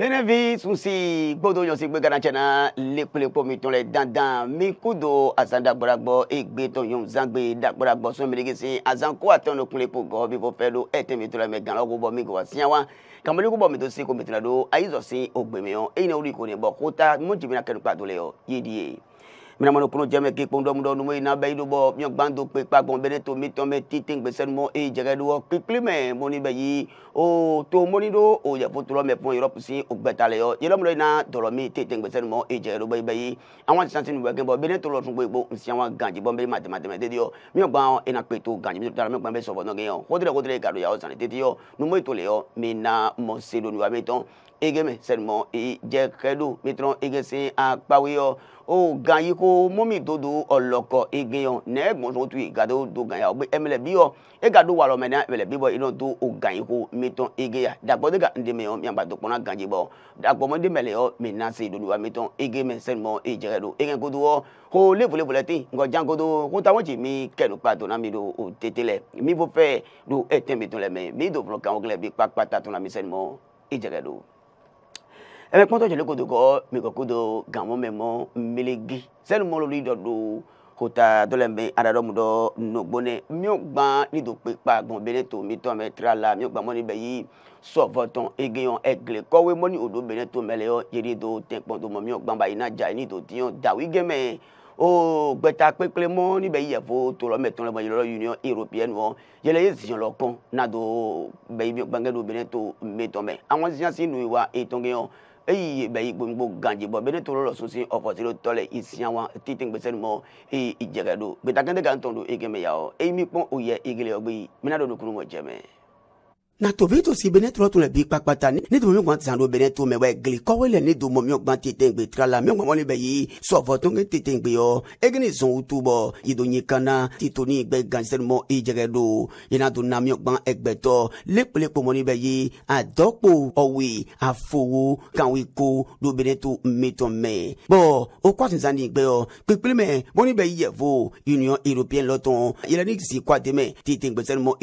Benefits nsi gbodo yɔsi gbe gana tsena lekpolekpo mi tɔn le dandan mi kudo azandagboragbɔ egbe tɔn yɔn zangbe dagboragbɔ sɔmiligisi azanko atɔn no kunlepo gɔ bifo fɛ e do ɛtɛ mi tɔn la mɛ gana ɔgbɔ mi gɔ siya wa kamaleku bɔ mi to si ko mi tɔn la do ayi zɔsi ogbemi yɔ eyi na o de ko ne bɔ kota mo jibina kɛnɛ kpa do le yɔ yedi mina mano puno jeme ki kpon domu donu ina be idu bo gbando pe pa gbon bene to mi to me ti ting be sen mo e jere kikli me mo ni be yi o to mo do o ye fo to lo me europe si o gbeta le yo ye lo mo ina doro mi ti ting be sen mo e jere do be yi àwọn ti san tin we gbo bene to lo tun gbo nsi àwọn ganji bo be ma tema tema de yo mio gba ina pe to ganji mi to dara mi gba be so ya o san de yo nu do ni wa egeme sermon e jekedo mitron egese akpaweyo o ganyi ko momi dodo oloko egeyon ne gbon so tu igado do ganya ogbe emele biyo egado walo mena emele bibo ino do o ganyi ko miton egeya dagbo dega ndeme yo miamba do pona ganji bo dagbo mo ndemele yo mena se dodo wa miton egeme sermon e jekedo egen ko do ho le vole vole ti ngo jango do ko ta won ji mi kenu pa do na mi do o tetele mi bo fe do etembe to le me mi do vlo kan ogle bi papata to na mi sermon e jekedo eme kpɔtɔ jeli kodo gɔ mekɔ kodo gamɔ mɛmɔ melegi sɛnu mɔlɔ li dɔ do kota dɔ le be aɖa ɖɔ mu ɖɔ nogbo ne miɔ gbã ni do kpe kpa gbɔn bene to mi tɔ mɛ tra la miɔ gbã mɔni be yi sɔvɔ tɔn ege kɔwe mɔni o do bene to mɛ le yɔ yeri do te do mɔ miɔ gbã ba yina dza ni do ti yɔn dawi ge mɛ o gbɛta kpekpe mɔ ni be yi yevu to mɛ tɔn le mɔ union european wɔ yɛlɛ ye ziɔn lɔ kɔn na do be yi miɔ gbã ge do bene to mɛ tɔ si nu yi wa eyi bɛ yi gbogbo ganji bɔ bɛ ne tolo lɔ sunsi ɔfɔsiri tɔ lɛ isian wa titi gbèsè numɔ eyi ìjɛgɛ do gbẹdagɛdɛ gantɔn do ege mɛ ya o eyi mi kpɔn o yɛ egele ɔgbe yi mina do nukuru mɔ jɛmɛ na tovito si bene trɔ tun le bi kpakpata ne tun mi gbɔn tisan do bene to mɛ wa gli kɔwe le ne domɔ mi gbɔn tete gbe tra la mi gbɔn le bɛ yi sɔfɔ tó ŋe tete gbe yɔ egini zɔn o tubɔ yido nyi kana tito ni gbɛ gansɛn mɔ i jɛgɛ do yina do na mi gbɔn ɛgbɛtɔ lekpele kpɔmɔ ni bɛ yi adɔkpo ɔwi afowo kanwi ko do bene to mitɔ mɛ bɔn o kɔ tisan ni gbɛ yɔ kpekpele mɛ bɔnni bɛ yi yɛfo union european lɔtɔn yɛlɛ ni si kɔ a tɛmɛ tete gbɛsɛn mɔ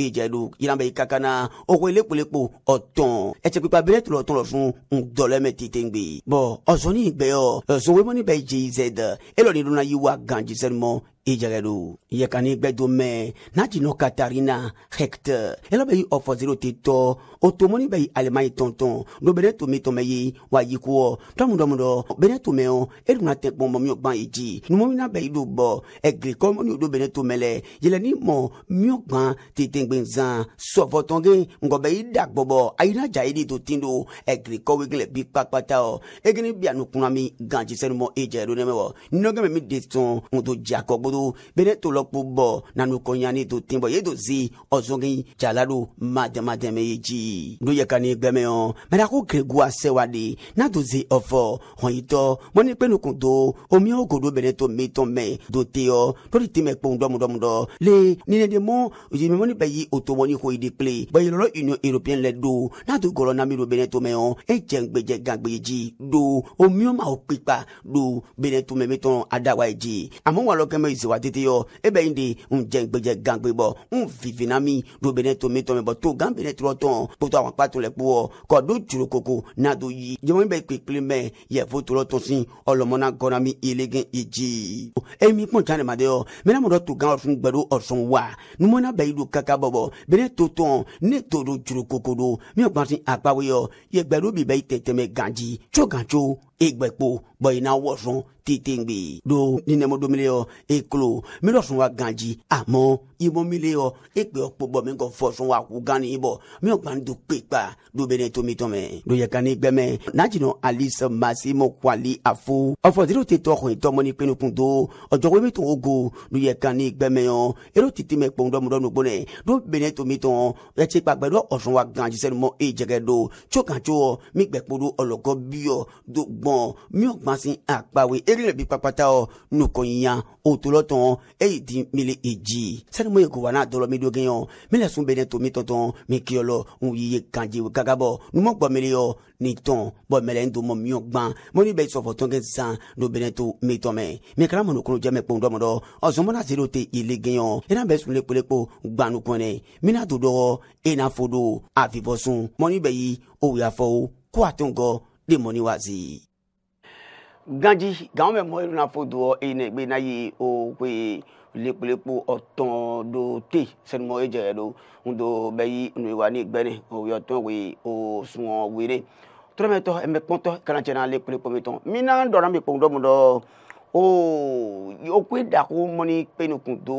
i ko elekpolekpo ọtọn ẹtsẹkpekpe abinet lọ tọn lọ fún ŋdɔlɛmɛ titɛŋgbe bɔn ɔzɔni gbɛyɔ zɔnwemɔni bɛ jz elɔni dona yi wa gan jisɛnumɔ idzrɛɖo yekani gbɛdomɛ nadinɔ katarina hector ela bɛ yi ɔfɔzero tetɔ otomɔni bɛ yi alemayi tɔntɔn do bene tome tɔmɛ ye wa yikuɔ tɔmudɔmudɔ bene tomɛɔ eduna tɛ kpɔn mɔ miɔgbã yi dzi numɔmina bɛ yi do bɔ eglikɔmɔni o do bene tomɛ lɛ yelɛni mɔ miɔgbã tetegbe zã sɔfɔtɔnge ŋgɔ bɛ yi da gbɔbɔ ayina dza yi di to tin do eglikɔwe gele bi kpakpata ɔ egeni bianu kunami gãdzisɛnumɔ idzrɛɖo nɛmɛ wɔ ninɔgɛmɛ mi de sɔn ŋdo dza do bene tolɔkpo bɔ nanu kɔnyani do ten bɔ ye do zi ɔzɔngi jala do madɛmadɛmɛ ye dzi do yɛ ka ni gbɛmɛ yɔ mɛra ko gregua na do zi ɔfɔ hɔnyitɔ mɔni kpenukun do omiyawo godo bene to mitɔn mɛ do te yɔ do de tɛmɛ kpɔn dɔmudɔmudɔ le ninɛdemɔ yimimɔni bɛ yi o tobɔni ko yi de kple bɛyɛlɔlɔ union européenne lɛ do na e do gɔlɔ nami do bene to mɛ yɔ e jɛ gbɛjɛ gagbɛ dzi do omiyawo ma o kpekpa do bene to mɛ mitɔn adawa ye dzi amɔwalɔ kɛmɛ wa tete yɔ e bɛ yen de n jɛ gbɛjɛ gangbe bɔ n fifina mi do bene to mi tɔmɛ bɔ to gan bene tɔrɔ tɔn kpoto àwọn akpato lɛ kpɔ kɔ do tsoro koko na do yi jɔnmi bɛ kpekpe mɛ yɛfo tɔrɔ tɔn si ɔlɔmɔna gɔna mi elegen edzi e mi kpɔn tsan ɛmadɛ yɔ mɛna mɔdɔ to gan ɔsun gbɛdo ɔsɔn wa numɔna bɛ yi do kaka bɔbɔ bene to tɔn ne to do tsoro koko do mi gbɔn si akpawo yɔ yɛ gbɛdo bi bɛ yi tɛtɛmɛ ganji tso gantso egbɛkpo bɔyina wɔsɔn tete gbe do ninɛmɔdomile yɔ e klo mi lɔ sun wa ganji amɔ yibɔ mi le yɔ ekpe yɔ kpɔbɔ mi kɔ fɔ sun wa ko gan ni yibɔ mi yɔ gban do kpe kpa do bene to mi tɔmɛ do kan ni gbɛmɛ n'ajinɔ alice masimo kwali afo ɔfɔdiri tɛ tɔ kun tɔmɔ ni pinukun do ɔjɔko mi tɔn o go do yɛ kan ni gbɛmɛ yɔ ero titi mɛ kpɔn dɔmudɔnu gbɔnɛ do bene to mi tɔn ɛtsi kpakpɛ do ɔsun wa ganji sɛni mɔ e jɛgɛ do tso kan tso wɔ mi gbɛ kpo do ɔlɔkɔ biyɔ do gbɔn mi yɔ gbansi akpawe eri le bi kpakpata wɔ dɔlɔ tɔn eyi di mili e ji sani mo ye gobana dɔlɔ mi dogi yɔ mi lɛ sun bɛ ne to mi tɔtɔn mi kiyɔlɔ n yi ye kanji o gaga bɔ numu gbɔ mili yɔ ni tɔn bɔ mɛlɛ n domɔ miyɔ gban mo ni bɛ sɔfɔ tɔn kɛ sisan do bɛ ne to mi tɔmɛ mi kɛra mɔnɔkolo jɛmɛ kpɔn dɔmɔ dɔ ɔzɔnmɔna zero te ile gɛɲɔ ina bɛ sun lekpolekpo gbanu kɔnɛ mina to dɔgɔ ina fo do a fibɔ sun mɔni bɛ yi o y'a fɔ o ko a tɔn kɔ de mɔni wa zi ganji gaome moiru na fodo ene gbe na yi o pe lepolepo ọtọn do te sẹnumọ ejẹ do ndo bẹyi nu iwa ni gbẹni o yọ tọn we o sunwọn wele tọrọmẹtọ ẹmẹkpọntọ kanatsẹ na lepolepo mi tọn mina dọra mi kpọn dọmu dọ o o pe dako mọni penukun do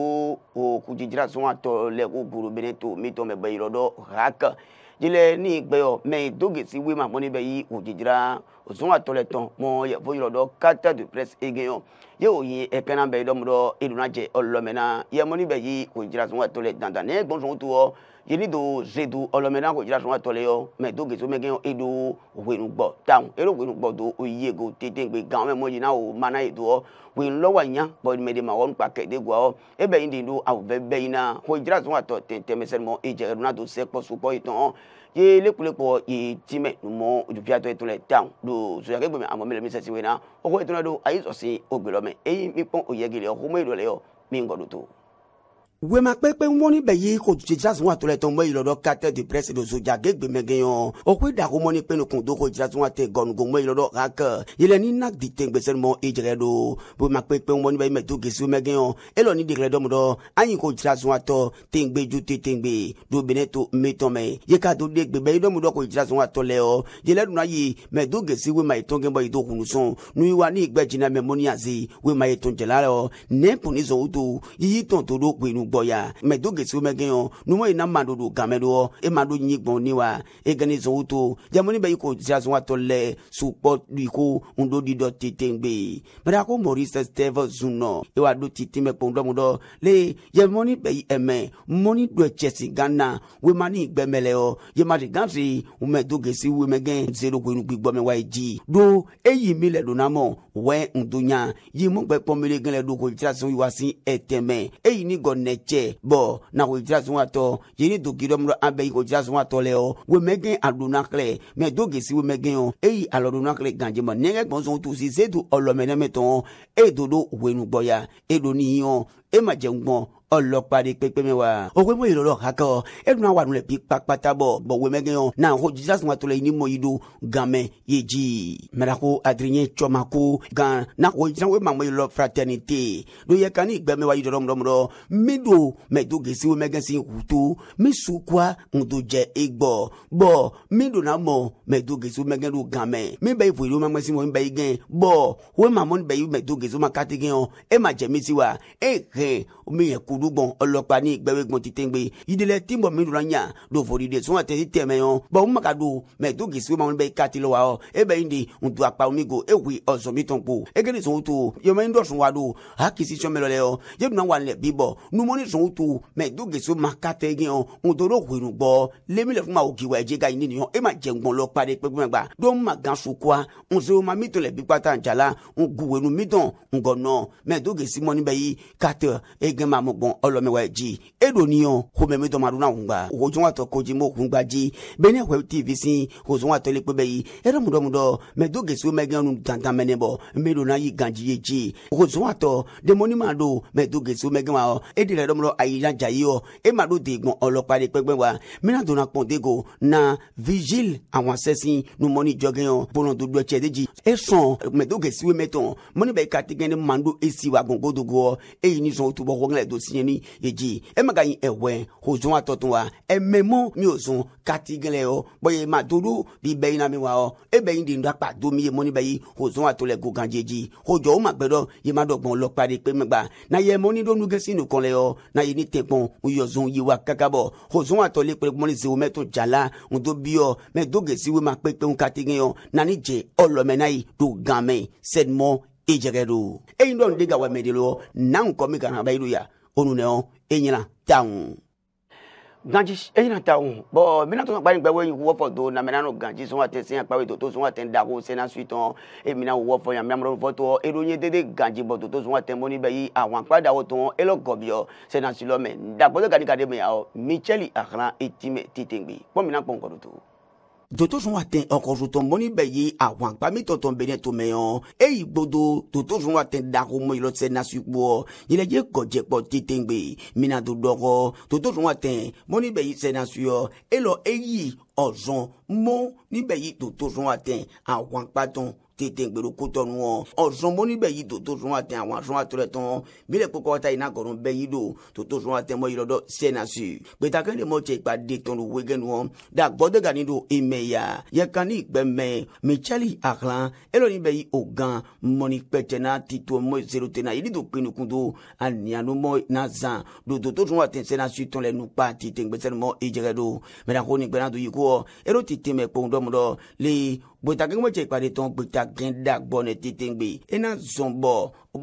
o kudzidra sọn atọ lẹ ko buru bene to mi tọn mẹ bẹyi lọ dọ haka jele ni gbe yo me doge si we ma mo ni be yi ojijira osun atole ton mo ye kata de press ye o ye e kana be do mro iruna je olomena ye moni be jira sun wa tole dandan ne gbon sun tu o ye ni do zedu olomena ko jira sun wa tole yo me do gezo me gen edo owe nu gbo taun ero owe nu do oye go tete gbe gan me mo yi na mana edo o we lo wa nya bo ma won pa ke de gwa o e be yin do a be be yin na ko jira sun wa to tete je iruna e, do se ye lekulepo ye time numo ojupiato etole taun do so ya ke gbe me na o ko do ayi so si ogbe lo e eyi eh, mi kpɔn o yɛgi le xɔmɛ do le yɔ mi ŋgɔ do to wema kpekpe ŋmɔni bɛ yi ko jijas ŋun atolɛ tɔn mɔyi lɔdɔ kate de presse de zoja gegbe mɛgɛ yɔn o ko dako mɔni kpe ne kun do ko jijas ŋun ate gɔnugo mɔyi lɔdɔ hake yɛlɛ ni na di te gbese mɔ e jɛgɛ do wema kpekpe ŋmɔni bɛ yi mɛ to gesi mɛgɛ yɔn elɔ ni degrɛ dɔm dɔ anyi ko jijas ŋun atɔ tengbe ju te tengbe do bene to metɔn mɛ ye ka do de gbe bɛ yi dɔm dɔ ko jijas ŋun atɔ lɛ yɔ yɛlɛ duna yi mɛ do gesi wema yi tɔn gɛnbɔ yi do kunu ni gbɛ jina mɛ mɔni aze gbɔya mɛ do gesi mɛ gɛn yɔ numu yi na ma do do gamɛ do wɔ e ma do nyi gbɔn ni wa e gɛni zɔn o to jamani bɛ yi ko zazɔn wa tɔ lɛ sukpɔ du ko n di dɔ tete gbe mɛ ko maurice steve zun nɔ e wa do titi mɛ kpɔn dɔmu le jamoni bɛ yi ɛmɛ mɔni do cɛsi gana wemani gbɛmɛlɛ yɔ yemadi gansi mɛ do gesi wemɛ gɛn zero ko inugbi gbɔmɛ wa e e yi di do eyi mi lɛ do namɔ wɛ ndonya yi mu gbɛ kpɔmele do ko yi wa si ɛtɛmɛ eyi e ni gɔ nɛ tsɛ bɔn na ko dzra zɔn atɔ yeni dogi dɔm dɔ an bɛ yi ko dzra zɔn atɔ lɛ o wo mɛ gɛn a donna kɛlɛ mɛ do gesi wo mɛ gɛn o eyi alɔ donna kɛlɛ ganjɛ ma nɛgɛ gbɔnsɔn tu si se ɔlɔmɛ nɛmɛ tɔn e do do wenu e do ni yi o e ma jɛ ŋgbɔn ọlọpàá de kpekpe mi wa o ko mo yɛrɛ lɔ hakɛ ɛdun na wa nu le bi kpakpata bɔ bɔn wɛmɛ gɛn o na ko jesus ma tɔlɔ yi ni mo yi do gamɛ ye ji mɛra ko adirinye tsɔma ko gan na ko jiran wo ma mo yi fraternité do yɛ kan ni gbɛmɛ wa yi dɔrɔn mɔdɔmɔdɔ mi do mɛ do gesi wɛmɛ gɛn si wuto mi su kua ŋdo jɛ e gbɔ bɔn mi do na mɔ mɛ do gesi wɛmɛ gɛn do gamɛ mi bɛ yi fo yi do ma ŋmɛ si mo mi bɛ yi gɛn bɔn wo ma mo do gesi ma kati gɛn o omiye kudugbɔn ɔlɔkpa ni gbɛwɛgbɔn titɛngbɛ yidilɛ tibɔ mi dura nya do fori de sɔn tɛ tɛmɛ yɔn bɔn n maka do mɛ to gesi ma bɛ kati lɔ wa ɔ e bɛ yin de n tu akpa omi go e wi ɔsɔn mi tɔn po e kele sɔn to yɔmɛ n dɔ sɔn wa do ha kisi sɔn mi lɔ lɛ yɔ ye duna wa lɛ bibɔ numoni sɔn to mɛ to gesi ma katɛ gɛn yɔ n do winu gbɔ lemi lɛ e ma jɛ ŋgbɔn lɔ kpa de pɛpɛ gba do n ma gan so kua n se o ma mi to lɛ gan ma mo gbɔn ɔlɔmɛwa dzi eɖoniyan xɔmɛmɛ dɔmaɖo na ŋugba wòdzɔnwatɔ kodzi mo ŋugba dzi bene wɛ tv si wòdzɔnwatɔ le kpe bɛ yi ɛrɛ muɖɔmuɖɔ mɛ do gesi wo mɛ gan nu tantan mɛ ne bɔ mɛ ɖo na yi ganji ye dzi wòdzɔnwatɔ demoni ma do mɛ do gesi wo mɛ gan ma wɔ eɖi la dɔmɔdɔ ayi na dza yi wɔ e ma do de gbɔn ɔlɔkpa de kpɛgbɛ wa mina donna kpɔndego na vigile àwọn asɛsin numɔni jɔgɛn bɔnɔdodo ɛtsɛ de dzi esɔn mɛ do gesi wo mando esi wa gbɔngodogo eyi nisɔn o wo ŋlɛ do si ni yedzi eme ga yi ewɛ hozɔn atɔtɔn wa ememɔ mi o zɔn kati gɛlɛ yɔ bɔn ye ma do do bi bɛ yina mi wa yɔ ebe yi de ŋdɔ akpa do mi ye mɔni bɛ yi hozɔn lɛ go ganjɛ dzi hozɔn o ma gbɛ dɔ ye ma dɔ gbɔn lɔkpa de pe megba na ye mɔni do nugesi nu kɔn lɛ yɔ na ye ni te kpɔn o yi wa kaka bɔ hozɔn atɔ le kple mɔni zewo mɛ to jala bi yɔ mɛ do gesi wo ma kpekpe ŋu kati gɛ do gan mɛ e jɛgɛdo e yi dɔn de ga wa medelo nan kɔmi kana bayilu ya onu nɛ e ɲina ganji e ɲina bɔn mina tɔn gbani gbɛ wo wɔfɔ do na mina no ganji sɔn ka tɛ sɛn kpawo to to sɔn ka tɛ dago sɛnɛ sui tɔn e wɔfɔ yan mina mɔrɔ fɔ nye dede ganji bɔ to to sɔn ka tɛ mɔni bɛ yi awon kpa dago tɔn e lɔ gɔbiyɔ sɛnɛ sui lɔ mɛ dagbɔdɔ gani ka di mɛ yan michel akana e ti mɛ ti tɛ kpɔn mina kpɔn to doto sun wa tɛn ɔkɔsotɔn mɔni bɛ ye a wan kpami tɔntɔn bɛnɛ to mɛ yɔn eyi gbodo doto sun wa tɛn dakomɔ yɔlɔsɛ nasukpɔ yɛlɛjɛ gɔjɛkpɔ tetengbe minato dɔgɔ doto sun wa tɛn mɔni bɛ yi sɛ nasuyɔ elɔ eyi ọ̀zọ́n mọ́ níbẹ̀ yìí tó tó sún wa tẹ̀ àwọn pátán tete gbero kotɔnu wɔ ɔzɔnbɔni bɛ yi toto zɔn wa tɛn àwọn azɔn atɔlɛ tɔn mi lɛ kɔkɔ ta yina gɔrɔn bɛ yi do toto zɔn wa tɛn mɔ yɔrɔ dɔ sɛnasi gbẹtakɛ le mɔ cɛ ipa de tɔnu wege nu wɔn da gbɔdɛga ni do emeya yɛkani gbɛmɛ mitsali aklan elɔni bɛ yi o gan mɔni pɛtɛna tito mɔ zero tɛna yiri do pinukun do anianu mɔ na zan do toto zɔn wa tɛn sɛnasi tɔn lɛ nukpa tete gbɛsɛn mɔ gbota ke mo tse ìpàdé tɔn gbota gɛnda gbɔ ne tete gbe ena zɔn bɔ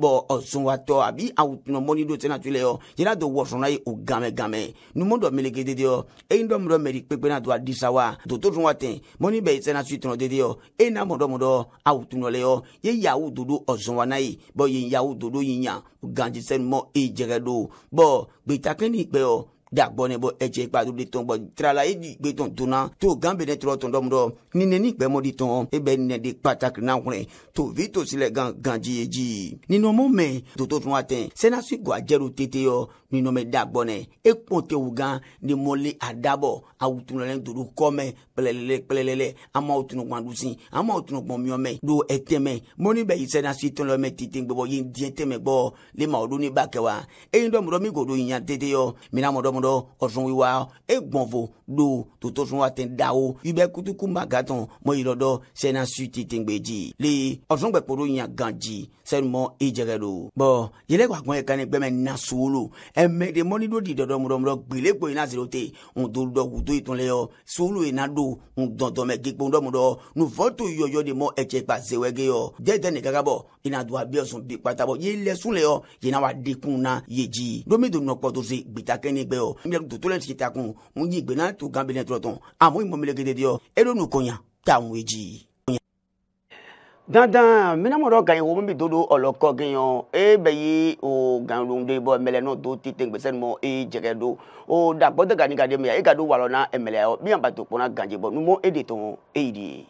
bɔ ɔzɔnwatɔ abi awutuna mɔni do tena tu le yɔ yena do wɔsɔnna ye o gamɛgamɛ numu dɔ meleke dede yɔ eyin dɔ mɔdɔ mɛri kpekpe na do a disa wa doto dun wa tɛn mɔni bɛ tena su tɔnɔ dede yɔ ena mɔdɔmɔdɔ awutuna le yɔ ye yawu dodo ɔzɔnwa na ye bɔn ye yawu dodo yi nya ganjisɛnumɔ e jɛgɛ do bɔn gbeta kɛ ni gbɛ dagbɔnɛ bɔ ɛtsɛ kpadu de tɔn bɔ tirala e di gbe tɔn tona to gan bene tɔrɔ tɔn dɔm dɔ ninɛ ni gbɛmɔ di tɔn e bɛ ninɛ de pataki na kɔnɛ to vi to silɛ gan ganji ye ji ninɔmɔ mɛ toto tun wa tɛ sɛnasi gɔ ajɛru tete yɔ ninɔmɛ dagbɔnɛ e kpɔn tɛ wu gan ni mɔli a dabɔ awu tunulɛn dodo kɔmɛ pɛlɛlɛlɛ pɛlɛlɛlɛ amaw tunugbɔn dusi amaw tunugbɔn miɔmɛ do ɛtɛmɛ mɔni bɛ yi sɛnasi tɔnlɔmɛ tete gbɛbɔ yen diɲɛ tɛmɛ gbɔ lema o don ni ba kɛ wa eyin dɔ mɔdɔ mi ko do yin ya tete yɔ mina mɔdɔ tɔmɔ dɔ ɔsɔn wiwa e gbɔnfo do totosɔn wa tɛn da o ibɛ kutuku magatɔn mɔyirɔ dɔ sɛnɛ su ti tɛngbɛ dzi le ɔsɔn gbɛkpɔdo yan gan dzi sɛnumɔ e jɛgɛ do bɔn yɛlɛ wa gbɔn yɛ kan gbɛmɛ na sowolo ɛmɛ de mɔni do di dɔdɔ mɔdɔmɔdɔ gbele gbɔ yina zero te ŋdɔ dɔ kuto yi tɔn lɛ yɔ sowolo yina do ŋdɔdɔmɛ gekpe ŋdɔmɔdɔ nufɔ to yɔyɔ de mɔ ɛtsɛ kpa zewɛge yɔ dɛdɛ ne kaka bɔ yina do abiɔsɔn bi kpatabɔ yelɛ sun lɛ yɔ yina wa dekun na yedzi domi do nɔkpɔtɔ se gbitakɛ ne gbɛ yɔ yo miyag dutulen tiki takun munji gbena tu gambele troton amu imo mele gede dio ero nu konya ta weji dandan minamɔdɔ gaɲi wo min bi do ɔlɔkɔ gɛɲɔ e bɛ ye o ganlon de bɔ ɛmɛlɛ n'o do ti tɛgbɛsɛ ni mɔ e jɛgɛ do o da gbɔdɔ gani ka di mi ya e ka do walɔ na ɛmɛlɛ yɔ mi yan ba to kpɔnna ganjɛ bɔ numu e de tɔn e yi de ye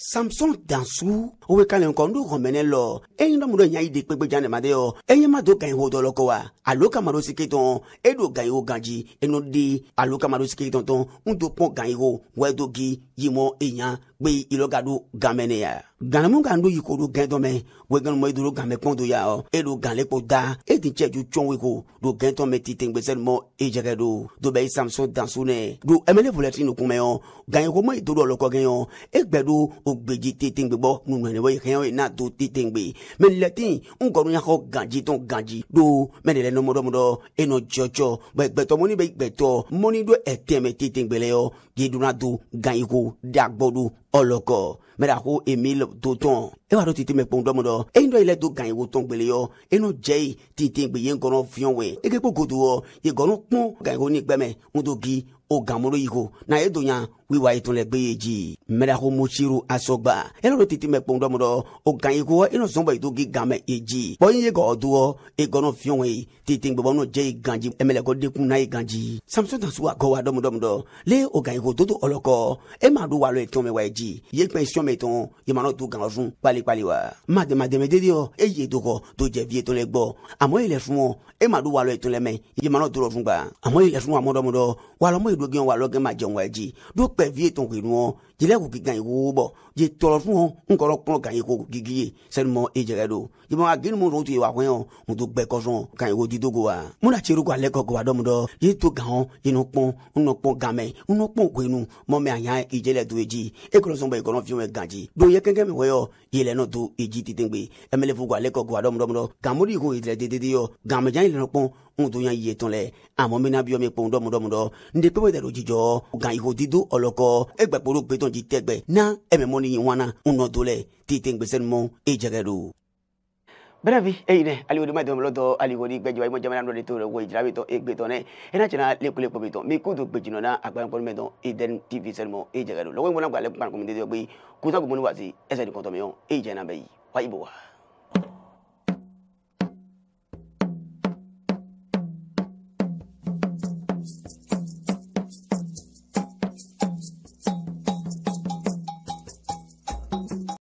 samson dansu o be kalen kɔ ndo xɔmɛnɛ lɔ eyin dɔmu dɔ ɲa yi de kpekpe jan dɛmade yɔ eyin ma do gaɲi wo dɔ lɔ kɔ wa alo kamado sike tɔn e do gaɲi wo ganji no de alo kamado sike tɔntɔn n do pɔn gaɲi wo wɛ do gi yimɔ eyan gbe iloga do game ne ya ganemu gan do yiko do gɛn dɔmɛ wo gɛn mɔ idoro game kpɔn do ya ɔ e do gan le kpo da e ti cɛ ju tsɔn we ko do gɛn tɔmɛ ti tɛngbɛsɛ mɔ e jɛgɛ do e e do bɛ isamso danso nɛ do ɛmɛlɛ bulɛti nu kumɛ yɔ ganye ko mɔ idoro ɔlɔkɔ gɛn yɔ e gbɛ do o gbeji tetengbe bɔ nunɛnɛ wɔ yɛkɛyɛ yɛ n'a to tetengbe mɛ lɛti n y'a kɔ ganji tɔn ganji do mɛ ne lɛ nɔ mɔdɔmɔdɔ e nɔ do ɛtɛmɛ tetengbe lɛ yɔ Oh Oloko, Merako Emile Doton. ewa ɖo titi me kpɔn dɔm dɔ eyin dɔ yi lɛ do gan yi wo tɔn gbele yɔ enu jɛ yi titi gbe ye ŋgɔnɔ fiɔn wɛ eke ko godo wɔ ye gɔnɔ kpɔn gan yi wo ni gbɛmɛ ŋdo gi o gamolo yi ko na ye donya wiwa yi tun lɛ gbe ye dzi mɛlɛko motsiru asɔgba ewa ɖo titi me kpɔn dɔm dɔ o gan yi ko wɔ enu zɔn bɔ yi to gi gamɛ ye dzi bɔn ye gɔ do wɔ e gɔnɔ fiɔn wɛ titi gbɛbɔ nu jɛ yi ganji emɛlɛko dekun na ye ganji samson tasuwa gɔ wa dɔmdɔm dɔ le o gan yi ko e ma do wa lɔ etɔn mɛ wa ye dzi ye gbɛn sɔn pali wa madɛmadɛmɛdedi yɔ e ye to kɔ jɛ biye to lɛ gbɔ àmọ́ ilẹ̀ fún ọ e ma do wàlọ́ ìtúnlẹ̀ mẹ́ ìjẹmọ́nà tó lọ fún gbà àmọ́ ilẹ̀ fún wa mọ́dọ́mọ́dọ́ wàlọ́ mọ́ ìdógé wa lọ́gẹ́ ma jẹun wa jì do pẹ̀ biye tó kìnnú ọ jìlẹ̀ kò kì gan ìwó bọ̀ jì tọrọ fún ọ nkọrọ kúrò gan ìkó gigi ye sẹ́numọ́ e jẹ̀rẹ̀ do ìjẹmọ́ agiri mu tó yẹ wà fún yẹn o tó gbẹ kọsán gan ìwó di dogo wa múna tseru kó alẹ́ kọ́ kó wa dọ́mọdọ́ yìí tó gan ọ yìnyín pọ́n ńnọ pọ́n gan mẹ́ ńnọ pọ́n kó inú mọ́mẹ́ àyàn ìjẹ́lẹ̀ tó yẹ jì e kọlọ́sọ̀ bọ̀ ìkọ́nọ́ fi wọn gan jì do yẹ kẹ́kẹ́ mi wọ́yọ̀ yẹlẹ eleno to eji titengbe emele fugu aleko gwa dom dom do kamuri ko itre tititi yo gamejan ileno pon ŋudo yan yie tɔn lɛ amɔ mina bi ɔmi kpɔn dɔmɔ dɔmɔ dɔ nde pɛmɛ dɛ do jijɔ gan iho dido ɔlɔkɔ egbɛ kpolo gbetɔn ti tɛgbɛ na ɛmɛ mɔni yi wana ŋunɔ do lɛ titengbe sɛnumɔ ejɛgɛ do. Berabi, eine aliwodi mai tomo loto aliwodi gbejo ai mo jamana no leto wo ijirabi to egbe to ne. Ena na lepo lepo bi to. Mi ku to gbejo no na agbara pon meto Eden TV sermo e jega lo. Lowo mo na gba le pan ko mi de jo pe ku ta ko mo ni wa si ese ni kon mi on. E, e je na be yi. Wa ibo wa.